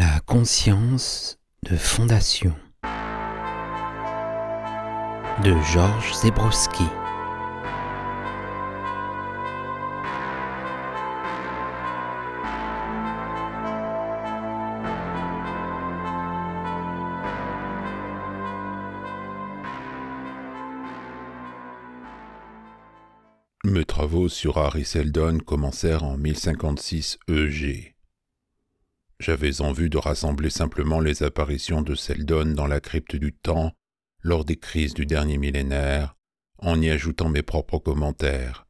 la conscience de fondation de Georges Zebrowski. Mes travaux sur Harry Seldon commencèrent en 1056 EG. J'avais en vue de rassembler simplement les apparitions de Seldon dans la crypte du temps, lors des crises du dernier millénaire, en y ajoutant mes propres commentaires,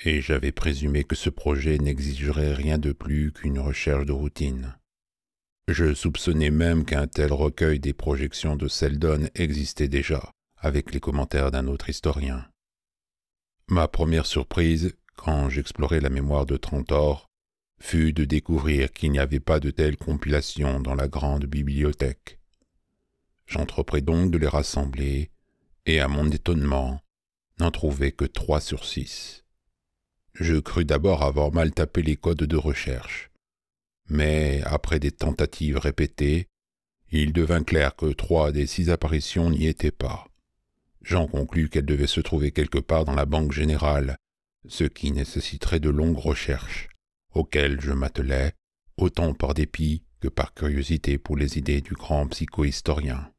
et j'avais présumé que ce projet n'exigerait rien de plus qu'une recherche de routine. Je soupçonnais même qu'un tel recueil des projections de Seldon existait déjà, avec les commentaires d'un autre historien. Ma première surprise, quand j'explorais la mémoire de Trentor, fut de découvrir qu'il n'y avait pas de telles compilations dans la grande bibliothèque. J'entrepris donc de les rassembler, et à mon étonnement, n'en trouvai que trois sur six. Je crus d'abord avoir mal tapé les codes de recherche, mais après des tentatives répétées, il devint clair que trois des six apparitions n'y étaient pas. J'en conclus qu'elles devaient se trouver quelque part dans la Banque Générale, ce qui nécessiterait de longues recherches auquel je m'attelais, autant par dépit que par curiosité pour les idées du grand psychohistorien.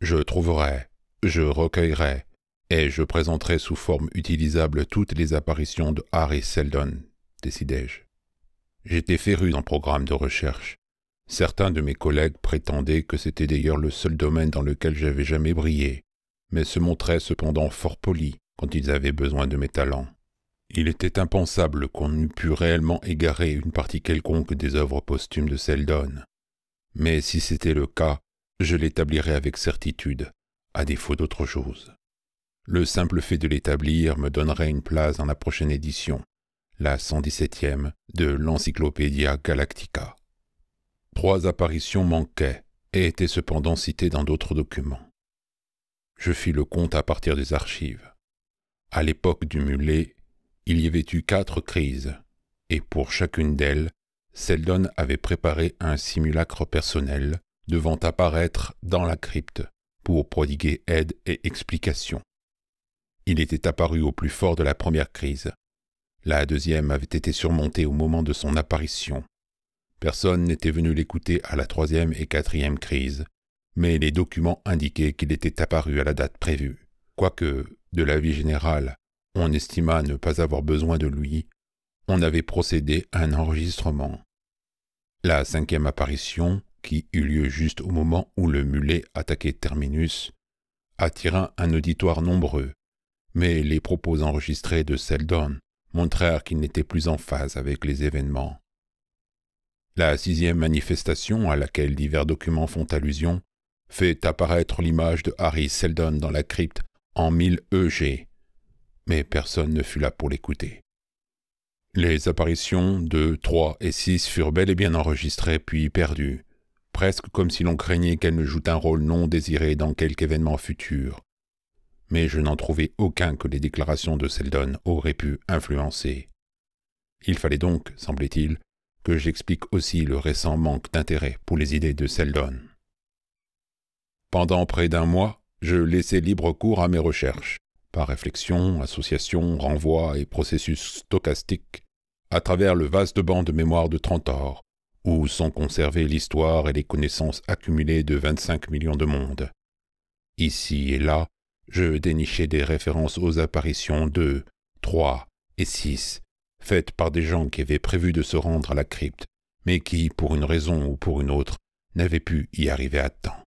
Je trouverai, je recueillerai, et je présenterai sous forme utilisable toutes les apparitions de Harry Seldon, décidai-je. J'étais féru d'un programme de recherche. Certains de mes collègues prétendaient que c'était d'ailleurs le seul domaine dans lequel j'avais jamais brillé, mais se montraient cependant fort polis quand ils avaient besoin de mes talents. Il était impensable qu'on eût pu réellement égarer une partie quelconque des œuvres posthumes de Seldon. Mais si c'était le cas, je l'établirais avec certitude, à défaut d'autre chose. Le simple fait de l'établir me donnerait une place dans la prochaine édition, la 117e de l'Encyclopédia Galactica. Trois apparitions manquaient et étaient cependant citées dans d'autres documents. Je fis le compte à partir des archives. À l'époque du mulet, il y avait eu quatre crises, et pour chacune d'elles, Seldon avait préparé un simulacre personnel devant apparaître dans la crypte pour prodiguer aide et explication. Il était apparu au plus fort de la première crise. La deuxième avait été surmontée au moment de son apparition. Personne n'était venu l'écouter à la troisième et quatrième crise, mais les documents indiquaient qu'il était apparu à la date prévue, quoique, de la vie générale. On estima ne pas avoir besoin de lui. On avait procédé à un enregistrement. La cinquième apparition, qui eut lieu juste au moment où le mulet attaquait Terminus, attira un auditoire nombreux, mais les propos enregistrés de Seldon montrèrent qu'il n'était plus en phase avec les événements. La sixième manifestation, à laquelle divers documents font allusion, fait apparaître l'image de Harry Seldon dans la crypte en 1000 EG, mais personne ne fut là pour l'écouter. Les apparitions de 3 et 6 furent bel et bien enregistrées puis perdues, presque comme si l'on craignait qu'elles ne jouent un rôle non désiré dans quelque événement futur. Mais je n'en trouvais aucun que les déclarations de Seldon auraient pu influencer. Il fallait donc, semblait-il, que j'explique aussi le récent manque d'intérêt pour les idées de Seldon. Pendant près d'un mois, je laissai libre cours à mes recherches par réflexion, association, renvoi et processus stochastique, à travers le vaste banc de mémoire de Trentor, où sont conservées l'histoire et les connaissances accumulées de 25 millions de mondes. Ici et là, je dénichais des références aux apparitions 2, 3 et 6, faites par des gens qui avaient prévu de se rendre à la crypte, mais qui, pour une raison ou pour une autre, n'avaient pu y arriver à temps.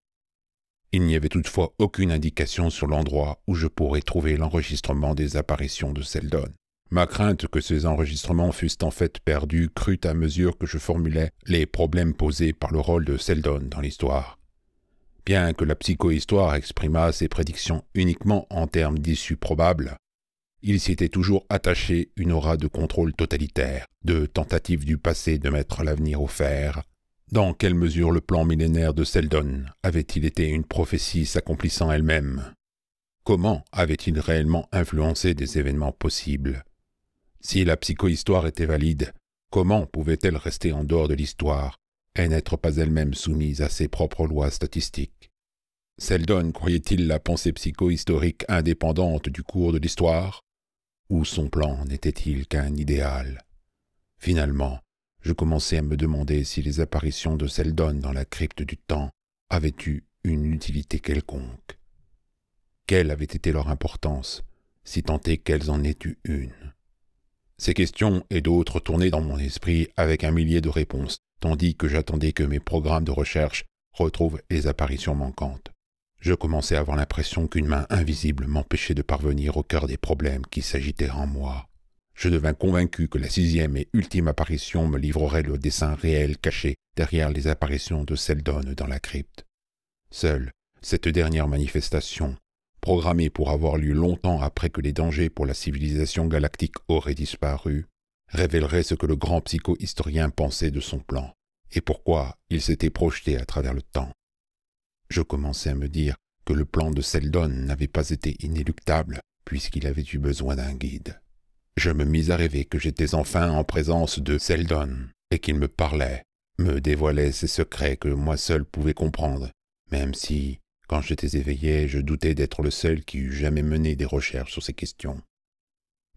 Il n'y avait toutefois aucune indication sur l'endroit où je pourrais trouver l'enregistrement des apparitions de Seldon. Ma crainte que ces enregistrements fussent en fait perdus crut à mesure que je formulais les problèmes posés par le rôle de Seldon dans l'histoire. Bien que la psychohistoire exprimât ses prédictions uniquement en termes d'issues probables, il s'y était toujours attaché une aura de contrôle totalitaire, de tentative du passé de mettre l'avenir au fer, dans quelle mesure le plan millénaire de Seldon avait-il été une prophétie s'accomplissant elle-même Comment avait-il réellement influencé des événements possibles Si la psychohistoire était valide, comment pouvait-elle rester en dehors de l'histoire et n'être pas elle-même soumise à ses propres lois statistiques Seldon croyait-il la pensée psychohistorique indépendante du cours de l'histoire Ou son plan n'était-il qu'un idéal Finalement, je commençais à me demander si les apparitions de Seldon dans la crypte du temps avaient eu une utilité quelconque. Quelle avait été leur importance, si tant est qu'elles en aient eu une Ces questions et d'autres tournaient dans mon esprit avec un millier de réponses, tandis que j'attendais que mes programmes de recherche retrouvent les apparitions manquantes. Je commençais à avoir l'impression qu'une main invisible m'empêchait de parvenir au cœur des problèmes qui s'agitaient en moi. Je devins convaincu que la sixième et ultime apparition me livrerait le dessin réel caché derrière les apparitions de Seldon dans la crypte. Seule, cette dernière manifestation, programmée pour avoir lieu longtemps après que les dangers pour la civilisation galactique auraient disparu, révélerait ce que le grand psycho-historien pensait de son plan, et pourquoi il s'était projeté à travers le temps. Je commençais à me dire que le plan de Seldon n'avait pas été inéluctable, puisqu'il avait eu besoin d'un guide je me mis à rêver que j'étais enfin en présence de Seldon, et qu'il me parlait, me dévoilait ses secrets que moi seul pouvais comprendre, même si, quand j'étais éveillé, je doutais d'être le seul qui eût jamais mené des recherches sur ces questions.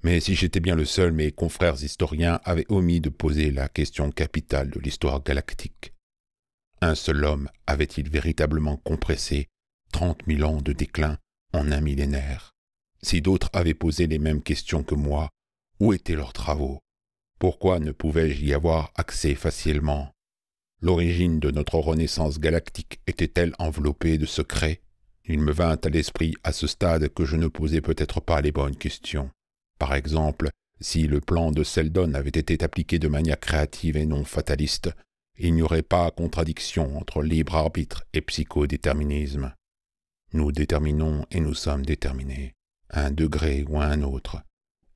Mais si j'étais bien le seul, mes confrères historiens avaient omis de poser la question capitale de l'histoire galactique. Un seul homme avait-il véritablement compressé trente mille ans de déclin en un millénaire Si d'autres avaient posé les mêmes questions que moi, où étaient leurs travaux Pourquoi ne pouvais-je y avoir accès facilement L'origine de notre renaissance galactique était-elle enveloppée de secrets Il me vint à l'esprit à ce stade que je ne posais peut-être pas les bonnes questions. Par exemple, si le plan de Seldon avait été appliqué de manière créative et non fataliste, il n'y aurait pas contradiction entre libre arbitre et psychodéterminisme. Nous déterminons et nous sommes déterminés, un degré ou un autre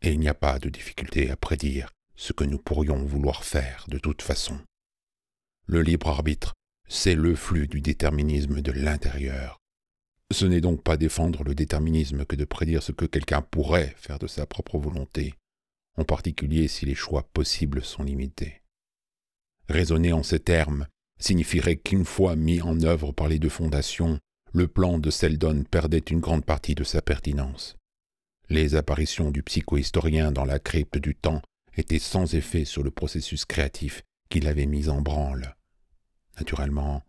et il n'y a pas de difficulté à prédire ce que nous pourrions vouloir faire de toute façon. Le libre arbitre, c'est le flux du déterminisme de l'intérieur. Ce n'est donc pas défendre le déterminisme que de prédire ce que quelqu'un pourrait faire de sa propre volonté, en particulier si les choix possibles sont limités. Raisonner en ces termes signifierait qu'une fois mis en œuvre par les deux fondations, le plan de Seldon perdait une grande partie de sa pertinence. Les apparitions du psycho-historien dans la crypte du temps étaient sans effet sur le processus créatif qu'il avait mis en branle. Naturellement,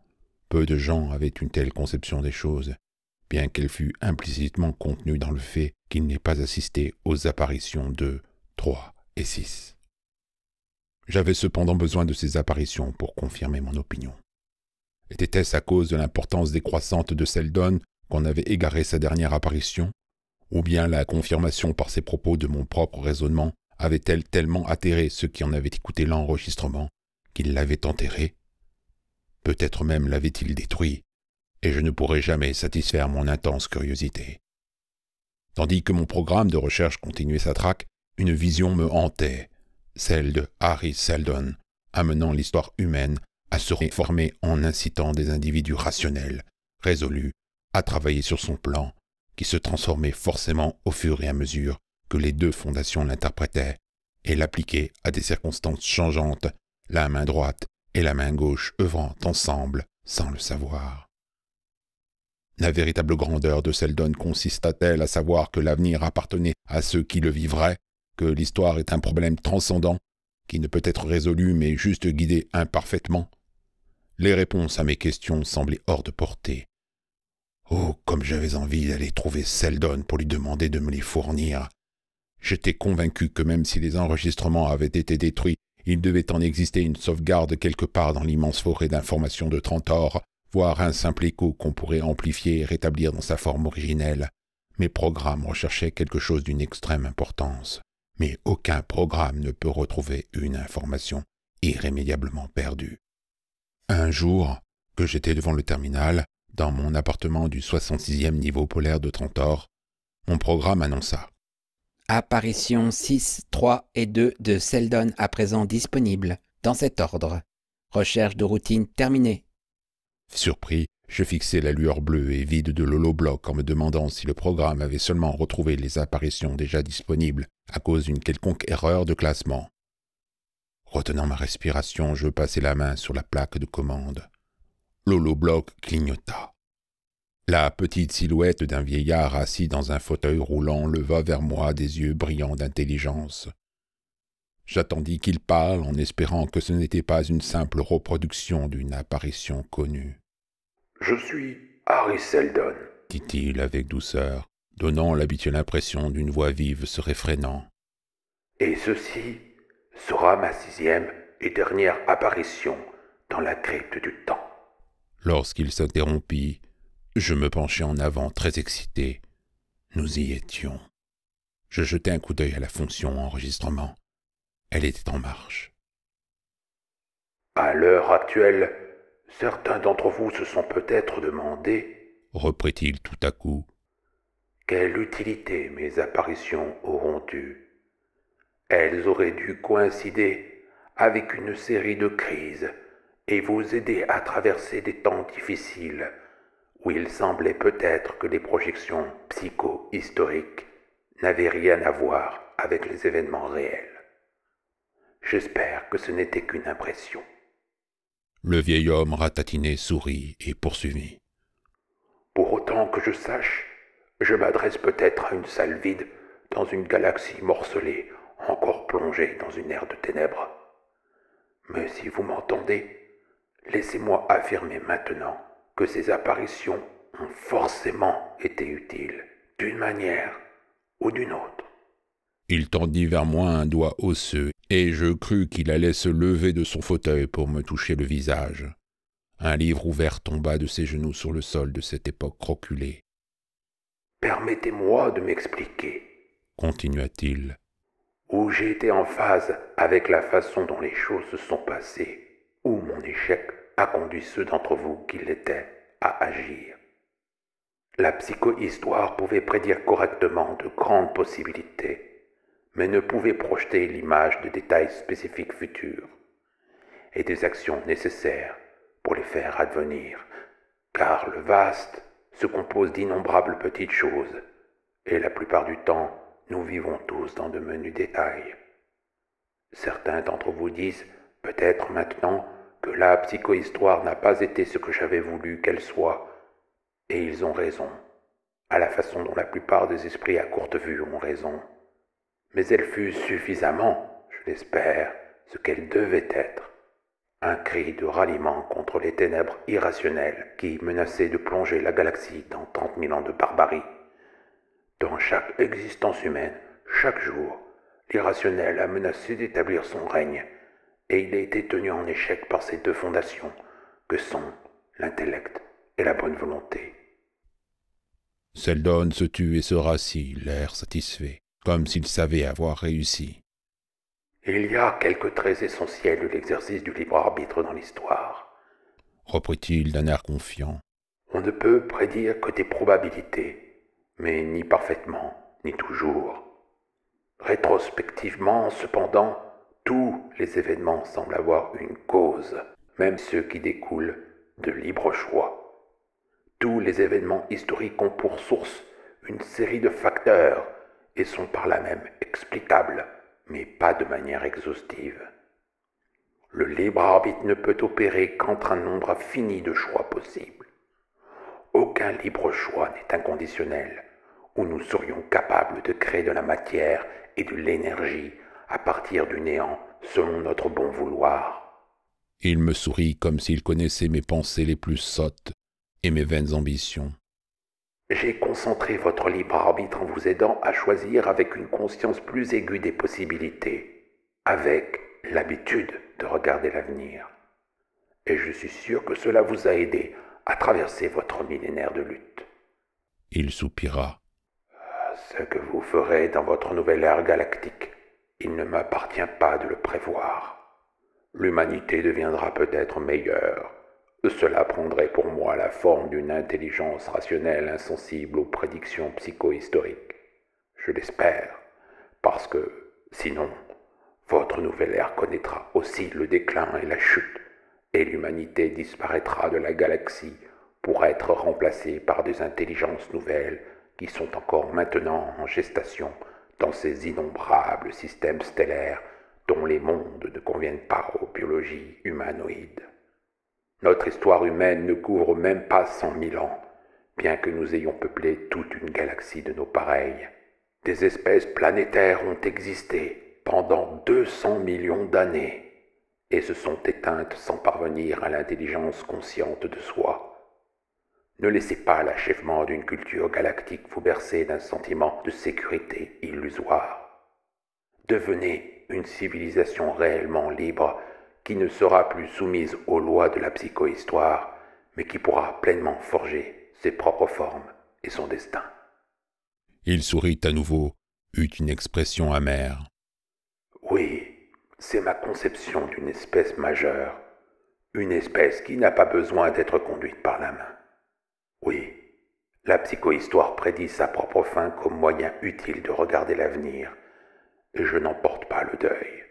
peu de gens avaient une telle conception des choses, bien qu'elle fût implicitement contenue dans le fait qu'il n'ait pas assisté aux apparitions 2, 3 et 6. J'avais cependant besoin de ces apparitions pour confirmer mon opinion. Était-ce à cause de l'importance décroissante de Seldon qu'on avait égaré sa dernière apparition ou bien la confirmation par ses propos de mon propre raisonnement avait-elle tellement atterré ceux qui en avaient écouté l'enregistrement qu'ils l'avaient enterré Peut-être même l'avait-il détruit, et je ne pourrais jamais satisfaire mon intense curiosité. Tandis que mon programme de recherche continuait sa traque, une vision me hantait, celle de Harry Seldon, amenant l'histoire humaine à se réformer en incitant des individus rationnels, résolus, à travailler sur son plan, qui se transformait forcément au fur et à mesure que les deux fondations l'interprétaient et l'appliquaient à des circonstances changeantes, la main droite et la main gauche œuvrant ensemble sans le savoir. La véritable grandeur de Seldon consista-t-elle à savoir que l'avenir appartenait à ceux qui le vivraient, que l'histoire est un problème transcendant, qui ne peut être résolu mais juste guidé imparfaitement Les réponses à mes questions semblaient hors de portée. Oh, comme j'avais envie d'aller trouver Seldon pour lui demander de me les fournir. J'étais convaincu que même si les enregistrements avaient été détruits, il devait en exister une sauvegarde quelque part dans l'immense forêt d'informations de Trentor, voire un simple écho qu'on pourrait amplifier et rétablir dans sa forme originelle. Mes programmes recherchaient quelque chose d'une extrême importance, mais aucun programme ne peut retrouver une information irrémédiablement perdue. Un jour, que j'étais devant le terminal, dans mon appartement du 66e niveau polaire de Trentor, mon programme annonça. Apparitions 6, 3 et 2 de Seldon à présent disponibles, dans cet ordre. Recherche de routine terminée. Surpris, je fixai la lueur bleue et vide de l'holobloc en me demandant si le programme avait seulement retrouvé les apparitions déjà disponibles à cause d'une quelconque erreur de classement. Retenant ma respiration, je passai la main sur la plaque de commande. L'holobloc clignota. La petite silhouette d'un vieillard assis dans un fauteuil roulant leva vers moi des yeux brillants d'intelligence. J'attendis qu'il parle en espérant que ce n'était pas une simple reproduction d'une apparition connue. Je suis Harry Seldon, dit-il avec douceur, donnant l'habituelle impression d'une voix vive se réfrénant. Et ceci sera ma sixième et dernière apparition dans la crypte du temps. Lorsqu'il s'interrompit, je me penchai en avant très excité. Nous y étions. Je jetai un coup d'œil à la fonction enregistrement. Elle était en marche. À l'heure actuelle, certains d'entre vous se sont peut-être demandé, reprit-il tout à coup, quelle utilité mes apparitions auront eu. Elles auraient dû coïncider avec une série de crises et vous aider à traverser des temps difficiles où il semblait peut-être que les projections psycho-historiques n'avaient rien à voir avec les événements réels. J'espère que ce n'était qu'une impression. Le vieil homme ratatiné sourit et poursuivit. Pour autant que je sache, je m'adresse peut-être à une salle vide dans une galaxie morcelée, encore plongée dans une ère de ténèbres. Mais si vous m'entendez, Laissez-moi affirmer maintenant que ces apparitions ont forcément été utiles, d'une manière ou d'une autre. Il tendit vers moi un doigt osseux, et je crus qu'il allait se lever de son fauteuil pour me toucher le visage. Un livre ouvert tomba de ses genoux sur le sol de cette époque reculée. Permettez-moi de m'expliquer, continua-t-il, où j'ai été en phase avec la façon dont les choses se sont passées où mon échec a conduit ceux d'entre vous qui l'étaient à agir. La psychohistoire pouvait prédire correctement de grandes possibilités, mais ne pouvait projeter l'image de détails spécifiques futurs et des actions nécessaires pour les faire advenir, car le vaste se compose d'innombrables petites choses, et la plupart du temps, nous vivons tous dans de menus détails. Certains d'entre vous disent Peut-être maintenant que la psychohistoire n'a pas été ce que j'avais voulu qu'elle soit, et ils ont raison, à la façon dont la plupart des esprits à courte vue ont raison. Mais elle fut suffisamment, je l'espère, ce qu'elle devait être, un cri de ralliement contre les ténèbres irrationnelles qui menaçaient de plonger la galaxie dans trente mille ans de barbarie. Dans chaque existence humaine, chaque jour, l'irrationnel a menacé d'établir son règne, et il a été tenu en échec par ces deux fondations que sont l'intellect et la bonne volonté. Seldon se tut et se rassit, l'air satisfait, comme s'il savait avoir réussi. Il y a quelques traits essentiels de l'exercice du libre arbitre dans l'histoire, reprit-il d'un air confiant. On ne peut prédire que des probabilités, mais ni parfaitement, ni toujours. Rétrospectivement, cependant, tous les événements semblent avoir une cause, même ceux qui découlent de libre choix. Tous les événements historiques ont pour source une série de facteurs et sont par là même explicables, mais pas de manière exhaustive. Le libre arbitre ne peut opérer qu'entre un nombre fini de choix possibles. Aucun libre choix n'est inconditionnel, ou nous serions capables de créer de la matière et de l'énergie à partir du néant, selon notre bon vouloir. Il me sourit comme s'il connaissait mes pensées les plus sottes et mes vaines ambitions. J'ai concentré votre libre arbitre en vous aidant à choisir avec une conscience plus aiguë des possibilités, avec l'habitude de regarder l'avenir. Et je suis sûr que cela vous a aidé à traverser votre millénaire de lutte. Il soupira. Ce que vous ferez dans votre nouvelle ère galactique il ne m'appartient pas de le prévoir. L'humanité deviendra peut-être meilleure. Cela prendrait pour moi la forme d'une intelligence rationnelle insensible aux prédictions psycho-historiques. Je l'espère, parce que, sinon, votre nouvelle ère connaîtra aussi le déclin et la chute, et l'humanité disparaîtra de la galaxie pour être remplacée par des intelligences nouvelles qui sont encore maintenant en gestation dans ces innombrables systèmes stellaires dont les mondes ne conviennent pas aux biologies humanoïdes. Notre histoire humaine ne couvre même pas cent mille ans, bien que nous ayons peuplé toute une galaxie de nos pareils. Des espèces planétaires ont existé pendant 200 millions d'années et se sont éteintes sans parvenir à l'intelligence consciente de soi. Ne laissez pas l'achèvement d'une culture galactique vous bercer d'un sentiment de sécurité illusoire. Devenez une civilisation réellement libre qui ne sera plus soumise aux lois de la psychohistoire, mais qui pourra pleinement forger ses propres formes et son destin. Il sourit à nouveau, eut une expression amère. Oui, c'est ma conception d'une espèce majeure, une espèce qui n'a pas besoin d'être conduite par la main. La psychohistoire prédit sa propre fin comme moyen utile de regarder l'avenir, et je n'en porte pas le deuil.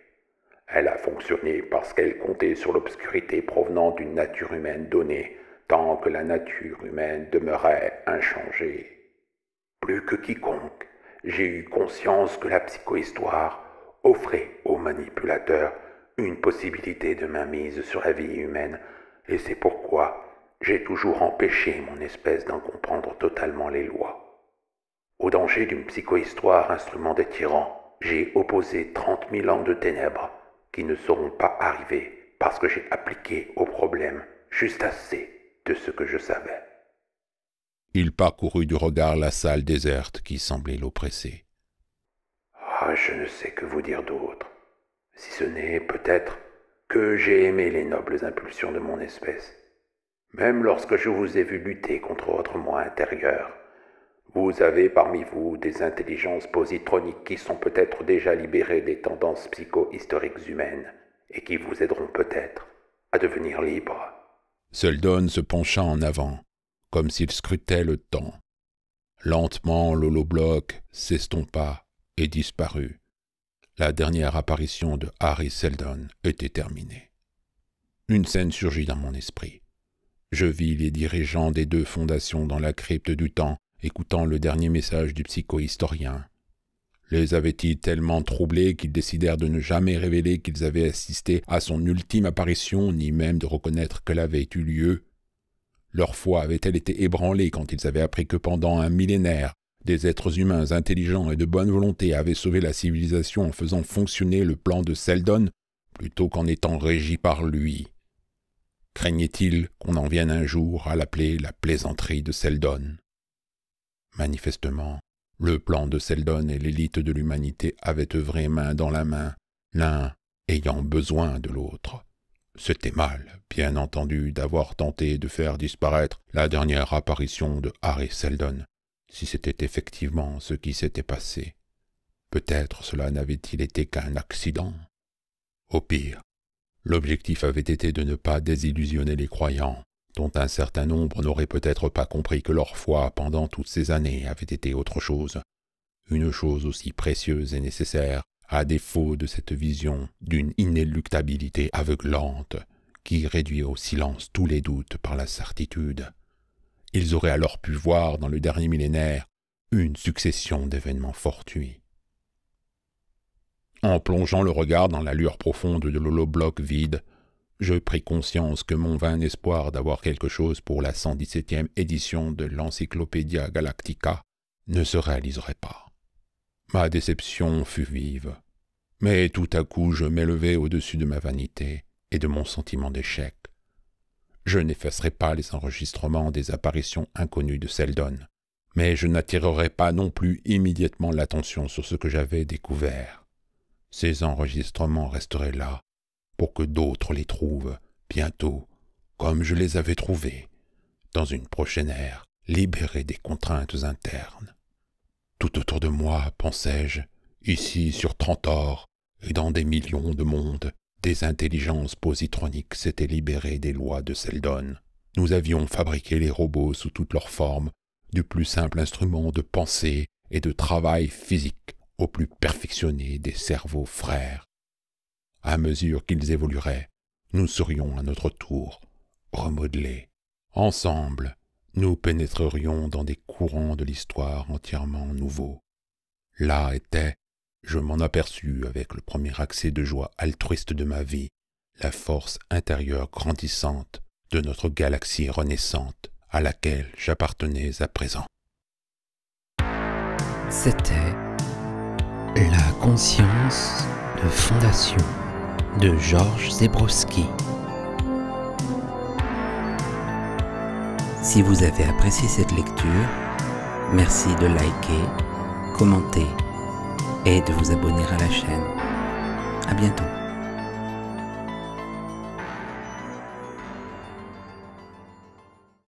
Elle a fonctionné parce qu'elle comptait sur l'obscurité provenant d'une nature humaine donnée, tant que la nature humaine demeurait inchangée. Plus que quiconque, j'ai eu conscience que la psychohistoire offrait aux manipulateurs une possibilité de mainmise sur la vie humaine, et c'est pourquoi j'ai toujours empêché mon espèce d'en comprendre totalement les lois. Au danger d'une psychohistoire instrument des tyrans, j'ai opposé trente mille ans de ténèbres qui ne seront pas arrivées parce que j'ai appliqué au problème juste assez de ce que je savais. Il parcourut du regard la salle déserte qui semblait l'oppresser. Ah, je ne sais que vous dire d'autre, si ce n'est peut-être que j'ai aimé les nobles impulsions de mon espèce même lorsque je vous ai vu lutter contre votre moi intérieur, vous avez parmi vous des intelligences positroniques qui sont peut-être déjà libérées des tendances psycho-historiques humaines et qui vous aideront peut-être à devenir libres. Seldon se pencha en avant, comme s'il scrutait le temps. Lentement, l'holobloc s'estompa et disparut. La dernière apparition de Harry Seldon était terminée. Une scène surgit dans mon esprit. Je vis les dirigeants des deux fondations dans la crypte du temps, écoutant le dernier message du psychohistorien. Les avaient ils tellement troublés qu'ils décidèrent de ne jamais révéler qu'ils avaient assisté à son ultime apparition, ni même de reconnaître qu'elle avait eu lieu Leur foi avait-elle été ébranlée quand ils avaient appris que pendant un millénaire, des êtres humains intelligents et de bonne volonté avaient sauvé la civilisation en faisant fonctionner le plan de Seldon plutôt qu'en étant régi par lui craignait-il qu'on en vienne un jour à l'appeler la plaisanterie de Seldon. Manifestement, le plan de Seldon et l'élite de l'humanité avaient œuvré main dans la main, l'un ayant besoin de l'autre. C'était mal, bien entendu, d'avoir tenté de faire disparaître la dernière apparition de Harry Seldon, si c'était effectivement ce qui s'était passé. Peut-être cela n'avait-il été qu'un accident. Au pire, L'objectif avait été de ne pas désillusionner les croyants, dont un certain nombre n'auraient peut-être pas compris que leur foi pendant toutes ces années avait été autre chose, une chose aussi précieuse et nécessaire, à défaut de cette vision d'une inéluctabilité aveuglante qui réduit au silence tous les doutes par la certitude. Ils auraient alors pu voir dans le dernier millénaire une succession d'événements fortuits en plongeant le regard dans l'allure profonde de l'holobloc vide, je pris conscience que mon vain espoir d'avoir quelque chose pour la 117e édition de l'Encyclopédia Galactica ne se réaliserait pas. Ma déception fut vive, mais tout à coup je m'élevai au-dessus de ma vanité et de mon sentiment d'échec. Je n'effacerai pas les enregistrements des apparitions inconnues de Seldon, mais je n'attirerai pas non plus immédiatement l'attention sur ce que j'avais découvert. Ces enregistrements resteraient là pour que d'autres les trouvent bientôt, comme je les avais trouvés, dans une prochaine ère, libérée des contraintes internes. Tout autour de moi, pensais-je, ici sur Trentor, et dans des millions de mondes, des intelligences positroniques s'étaient libérées des lois de Seldon. Nous avions fabriqué les robots sous toutes leurs formes, du plus simple instrument de pensée et de travail physique au plus perfectionnés des cerveaux frères. À mesure qu'ils évolueraient, nous serions à notre tour remodelés. Ensemble, nous pénétrerions dans des courants de l'histoire entièrement nouveaux. Là était, je m'en aperçus avec le premier accès de joie altruiste de ma vie, la force intérieure grandissante de notre galaxie renaissante à laquelle j'appartenais à présent. C'était la conscience de fondation de Georges Zebrowski. Si vous avez apprécié cette lecture, merci de liker, commenter et de vous abonner à la chaîne. A bientôt.